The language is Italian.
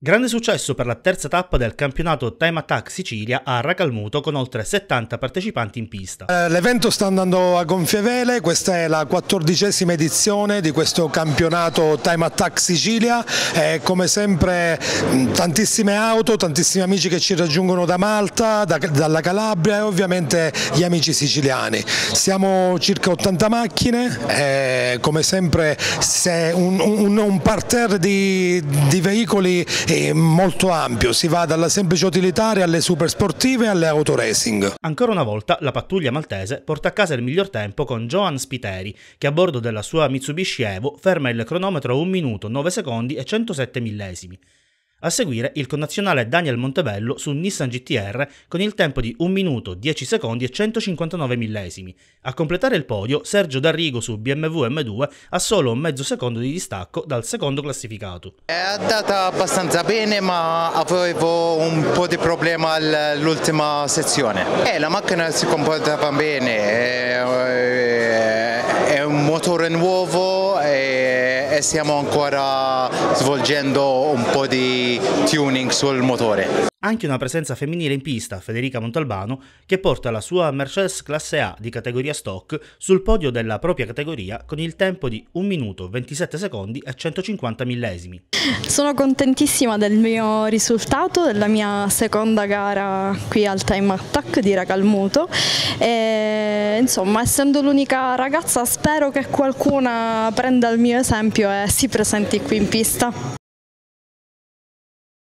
Grande successo per la terza tappa del campionato Time Attack Sicilia a Racalmuto con oltre 70 partecipanti in pista. Eh, l'evento sta andando a gonfie vele, questa è la quattordicesima edizione di questo campionato Time Attack Sicilia e come sempre mm, tantissime auto, tantissimi amici che ci raggiungono da Malta, da, dalla Calabria e ovviamente gli amici siciliani. Siamo circa 80 macchine, eh, come sempre un, un, un parterre di, di veicoli e molto ampio, si va dalla semplice utilitaria alle super sportive e alle auto racing. Ancora una volta la pattuglia maltese porta a casa il miglior tempo con Johan Spiteri che a bordo della sua Mitsubishi Evo ferma il cronometro a 1 minuto 9 secondi e 107 millesimi. A seguire il connazionale Daniel Montebello su Nissan GTR con il tempo di 1 minuto 10 secondi e 159 millesimi. A completare il podio Sergio D'Arrigo su BMW M2 a solo mezzo secondo di distacco dal secondo classificato. È andata abbastanza bene ma avevo un po' di problema all'ultima sezione. Eh, la macchina si comportava bene, è un motore nuovo e stiamo ancora svolgendo un po' di tuning sul motore. Anche una presenza femminile in pista, Federica Montalbano, che porta la sua Mercedes classe A di categoria stock sul podio della propria categoria con il tempo di 1 minuto 27 secondi e 150 millesimi. Sono contentissima del mio risultato, della mia seconda gara qui al Time Attack di Racalmuto. E insomma essendo l'unica ragazza spero che qualcuna prenda il mio esempio e si presenti qui in pista.